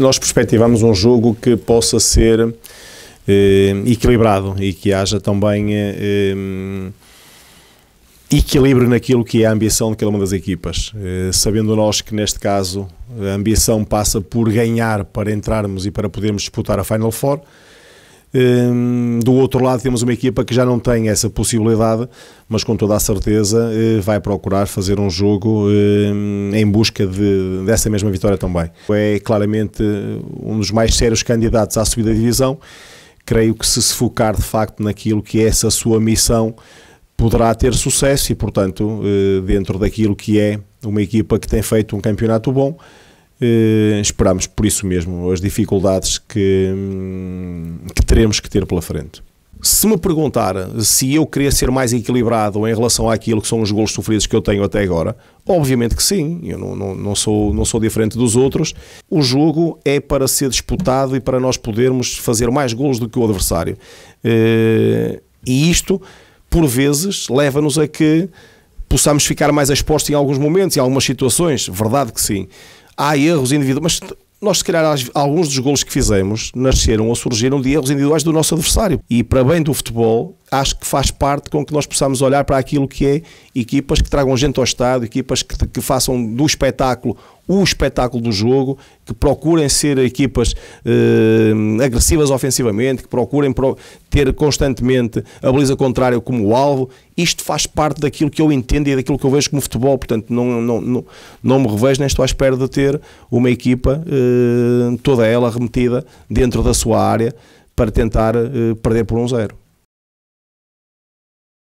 nós perspectivamos um jogo que possa ser eh, equilibrado e que haja também eh, eh, equilíbrio naquilo que é a ambição de cada uma das equipas. Eh, sabendo nós que neste caso a ambição passa por ganhar para entrarmos e para podermos disputar a Final Four, Hum, do outro lado, temos uma equipa que já não tem essa possibilidade, mas com toda a certeza eh, vai procurar fazer um jogo hum, em busca de, dessa mesma vitória também. É claramente um dos mais sérios candidatos à subida da divisão. Creio que se se focar de facto naquilo que é essa sua missão, poderá ter sucesso e, portanto, eh, dentro daquilo que é uma equipa que tem feito um campeonato bom. Uh, esperamos por isso mesmo as dificuldades que, hum, que teremos que ter pela frente. Se me perguntar se eu queria ser mais equilibrado em relação àquilo que são os golos sofridos que eu tenho até agora, obviamente que sim, eu não, não, não, sou, não sou diferente dos outros. O jogo é para ser disputado e para nós podermos fazer mais golos do que o adversário. Eh, e isto, por vezes, leva-nos a que possamos ficar mais expostos em alguns momentos, em algumas situações, verdade que sim há erros individuais, mas nós, se calhar, alguns dos golos que fizemos nasceram ou surgiram de erros individuais do nosso adversário. E, para bem do futebol, acho que faz parte com que nós possamos olhar para aquilo que é equipas que tragam gente ao estado, equipas que, que façam do espetáculo o espetáculo do jogo, que procurem ser equipas eh, agressivas ofensivamente, que procurem pro ter constantemente a baliza contrária como alvo. Isto faz parte daquilo que eu entendo e daquilo que eu vejo como futebol, portanto não, não, não, não me revejo nem estou à espera de ter uma equipa eh, toda ela remetida dentro da sua área para tentar eh, perder por um zero.